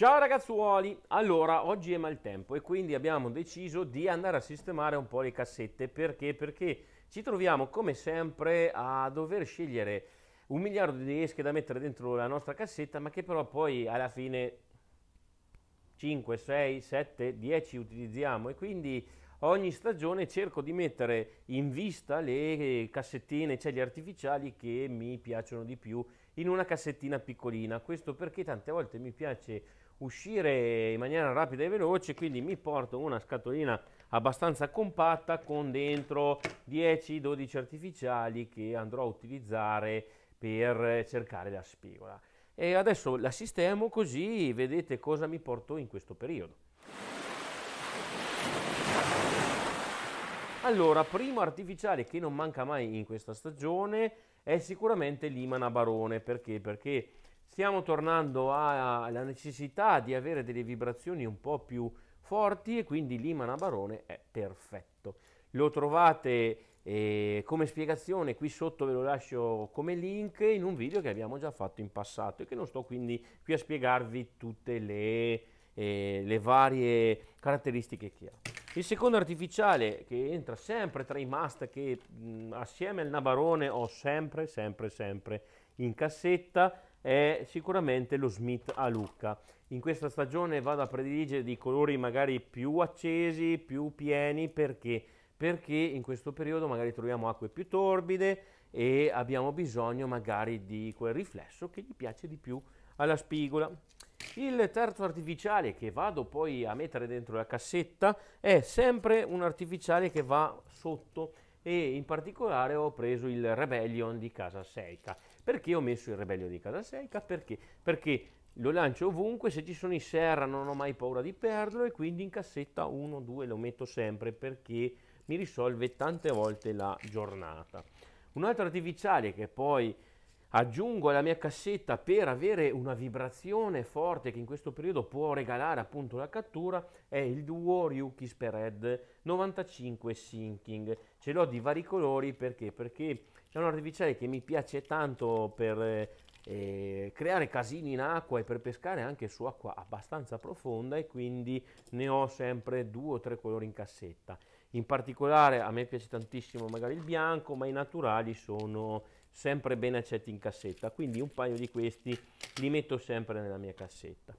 Ciao ragazzuoli, allora oggi è maltempo e quindi abbiamo deciso di andare a sistemare un po' le cassette perché? Perché ci troviamo come sempre a dover scegliere un miliardo di esche da mettere dentro la nostra cassetta ma che però poi alla fine 5, 6, 7, 10 utilizziamo e quindi ogni stagione cerco di mettere in vista le cassettine, cioè gli artificiali che mi piacciono di più in una cassettina piccolina, questo perché tante volte mi piace uscire in maniera rapida e veloce, quindi mi porto una scatolina abbastanza compatta con dentro 10-12 artificiali che andrò a utilizzare per cercare la spigola. E adesso la sistemo così vedete cosa mi porto in questo periodo. Allora, primo artificiale che non manca mai in questa stagione è sicuramente l'imana barone, perché? Perché Stiamo tornando alla necessità di avere delle vibrazioni un po' più forti e quindi Limana Barone è perfetto. Lo trovate eh, come spiegazione qui sotto ve lo lascio come link in un video che abbiamo già fatto in passato e che non sto quindi qui a spiegarvi tutte le, eh, le varie caratteristiche che ha. Il secondo artificiale che entra sempre tra i must che mh, assieme al Nabarone ho sempre, sempre, sempre in cassetta è sicuramente lo Smith a Lucca. In questa stagione vado a prediligere dei colori magari più accesi, più pieni, perché? Perché in questo periodo magari troviamo acque più torbide e abbiamo bisogno magari di quel riflesso che gli piace di più alla spigola. Il terzo artificiale che vado poi a mettere dentro la cassetta è sempre un artificiale che va sotto e in particolare ho preso il Rebellion di Casa Seika. Perché ho messo il Rebellion di Casaseica? Perché? Perché lo lancio ovunque, se ci sono i Serra non ho mai paura di perderlo e quindi in cassetta 1, 2 lo metto sempre perché mi risolve tante volte la giornata. Un altro artificiale che poi aggiungo alla mia cassetta per avere una vibrazione forte che in questo periodo può regalare appunto la cattura è il duo Ryuki Spered 95 Sinking ce l'ho di vari colori perché perché è un artificiale che mi piace tanto per eh, eh, creare casini in acqua e per pescare anche su acqua abbastanza profonda e quindi ne ho sempre due o tre colori in cassetta in particolare a me piace tantissimo magari il bianco ma i naturali sono sempre ben accetti in cassetta, quindi un paio di questi li metto sempre nella mia cassetta.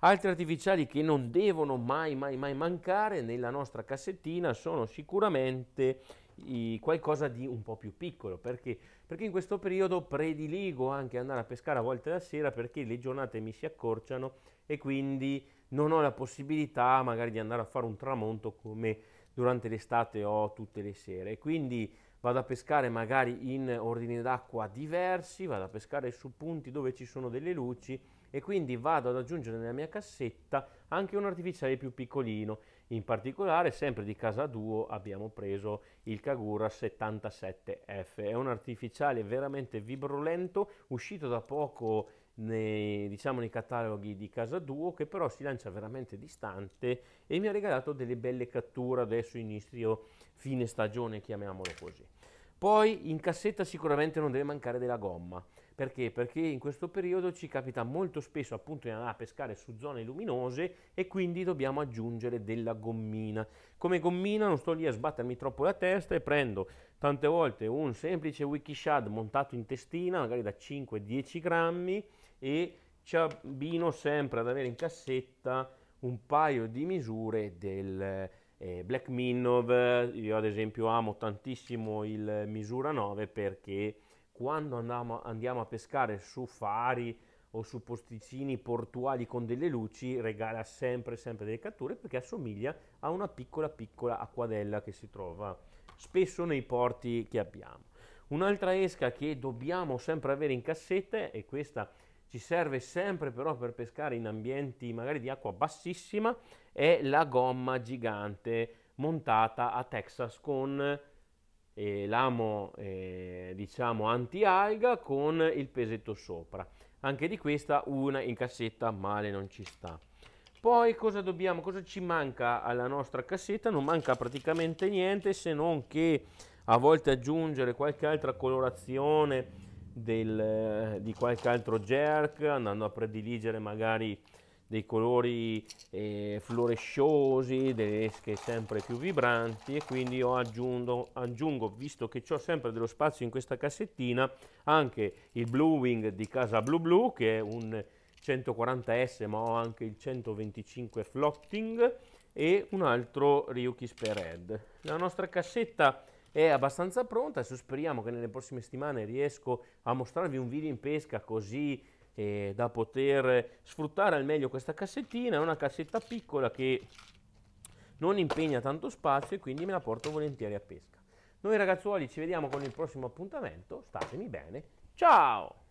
Altri artificiali che non devono mai mai mai mancare nella nostra cassettina sono sicuramente i, qualcosa di un po' più piccolo, perché? perché in questo periodo prediligo anche andare a pescare a volte la sera perché le giornate mi si accorciano e quindi non ho la possibilità magari di andare a fare un tramonto come durante l'estate o tutte le sere. Quindi vado a pescare magari in ordini d'acqua diversi, vado a pescare su punti dove ci sono delle luci e quindi vado ad aggiungere nella mia cassetta anche un artificiale più piccolino. In particolare, sempre di casa Duo abbiamo preso il Kagura 77F, è un artificiale veramente vibrolento, uscito da poco nei, diciamo, nei cataloghi di casa Duo che però si lancia veramente distante e mi ha regalato delle belle catture adesso inizio fine stagione chiamiamolo così poi in cassetta sicuramente non deve mancare della gomma perché? Perché in questo periodo ci capita molto spesso appunto di andare a pescare su zone luminose e quindi dobbiamo aggiungere della gommina. Come gommina non sto lì a sbattermi troppo la testa e prendo tante volte un semplice wikishad montato in testina, magari da 5-10 grammi, e ci abbino sempre ad avere in cassetta un paio di misure del eh, Black Minnow. Io ad esempio amo tantissimo il misura 9 perché quando andiamo, andiamo a pescare su fari o su posticini portuali con delle luci regala sempre sempre delle catture perché assomiglia a una piccola piccola acquadella che si trova spesso nei porti che abbiamo. Un'altra esca che dobbiamo sempre avere in cassetta è questa ci serve sempre però per pescare in ambienti magari di acqua bassissima, è la gomma gigante montata a Texas con eh, l'amo eh, diciamo anti-alga con il pesetto sopra. Anche di questa una in cassetta male non ci sta. Poi cosa dobbiamo, cosa ci manca alla nostra cassetta? Non manca praticamente niente se non che a volte aggiungere qualche altra colorazione del, eh, di qualche altro jerk, andando a prediligere magari dei colori eh, fluoresciosi, delle esche sempre più vibranti e quindi io aggiungo, aggiungo visto che ho sempre dello spazio in questa cassettina, anche il Blue Wing di Casa Blu Blu che è un 140S ma ho anche il 125 Floating e un altro Ryuki Spered. La nostra cassetta è abbastanza pronta, adesso speriamo che nelle prossime settimane riesco a mostrarvi un video in pesca così eh, da poter sfruttare al meglio questa cassettina, è una cassetta piccola che non impegna tanto spazio e quindi me la porto volentieri a pesca. Noi ragazzuoli ci vediamo con il prossimo appuntamento, statemi bene, ciao!